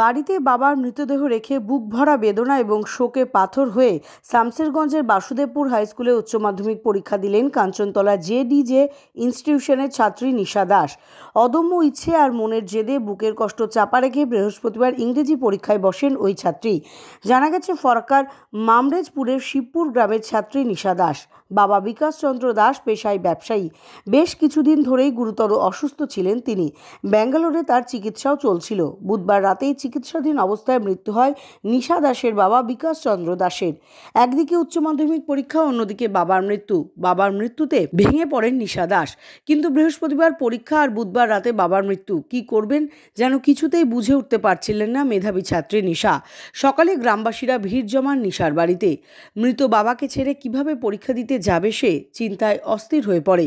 বাড়িতে বাবার মৃতদেহ রেখে বুক ভরা বেদনা এবং শোকে পাথর হয়ে শামসেরগঞ্জের বাসুদেবপুর হাইস্কুলে উচ্চ মাধ্যমিক পরীক্ষা দিলেন কাঞ্চনতলা জেডিজে ইনস্টিটিউশনের ছাত্রী নিশা দাস অদম্য ইচ্ছে আর মনের জেদে বুকের কষ্ট চাপা রেখে বৃহস্পতিবার ইংরেজি পরীক্ষায় বসেন ওই ছাত্রী জানা গেছে ফরকার মামরেজপুরের শিবপুর গ্রামের ছাত্রী নিশা দাস বাবা বিকাশ চন্দ্র দাস পেশায় ব্যবসায়ী বেশ কিছুদিন ধরেই গুরুতর অসুস্থ ছিলেন তিনি ব্যাঙ্গালোরে তার চিকিৎসাও চলছিল বুধবার রাতেই চিকিৎসাধীন অবস্থায় মৃত্যু হয় নিশা দাসের বাবা বিকাশ চন্দ্র দাসের একদিকে উচ্চ মাধ্যমিক পরীক্ষা অন্যদিকে বাবার মৃত্যু বাবার মৃত্যুতে ভেঙে পড়েন নিশা দাস কিন্তু বৃহস্পতিবার পরীক্ষা আর বুধবার রাতে বাবার মৃত্যু কি করবেন যেন কিছুতেই বুঝে উঠতে পারছিলেন না মেধাবী ছাত্রী নিশা সকালে গ্রামবাসীরা ভিড় জমান নিশার বাড়িতে মৃত বাবাকে ছেড়ে কিভাবে পরীক্ষা দিতে যাবে সে চিন্তায় অস্থির হয়ে পড়ে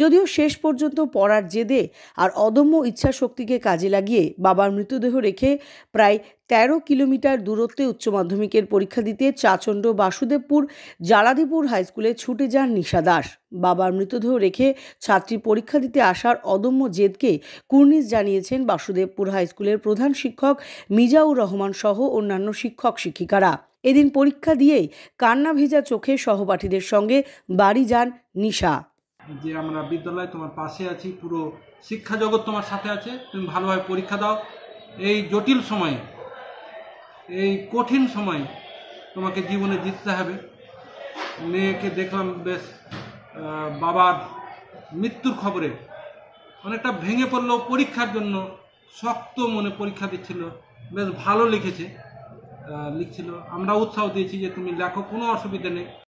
যদিও শেষ পর্যন্ত পড়ার জেদে আর অদম্য ইচ্ছাশক্তিকে কাজে লাগিয়ে বাবার মৃতদেহ রেখে প্রায় ১৩ কিলোমিটার দূরত্বে উচ্চ মাধ্যমিকের পরীক্ষা দিতে চাচণ্ড বাসুদেবপুর জালাদিপুর হাইস্কুলে ছুটে যান নিশা দাস বাবার মৃতদেহ রেখে ছাত্রী পরীক্ষা দিতে আসার অদম্য জেদকে কুর্নিশ জানিয়েছেন বাসুদেবপুর হাইস্কুলের প্রধান শিক্ষক মিজাউর রহমান সহ অন্যান্য শিক্ষক শিক্ষিকারা এদিন পরীক্ষা দিয়েই কান্না ভেজা চোখে সহপাঠীদের সঙ্গে বাড়ি যান নিশা যে আমরা বিদ্যালয় তোমার পাশে আছি পুরো শিক্ষা জগৎ তোমার সাথে আছে তুমি ভালোভাবে পরীক্ষা দাও এই জটিল সময়ে এই কঠিন সময়ে তোমাকে জীবনে জিততে হবে মেয়েকে দেখলাম বেশ বাবার মৃত্যুর খবরে অনেকটা ভেঙে পড়লো পরীক্ষার জন্য শক্ত মনে পরীক্ষা দিচ্ছিল বেশ ভালো লিখেছে লিখছিল আমরা উৎসাহ দিয়েছি যে তুমি লেখো কোনো অসুবিধা নেই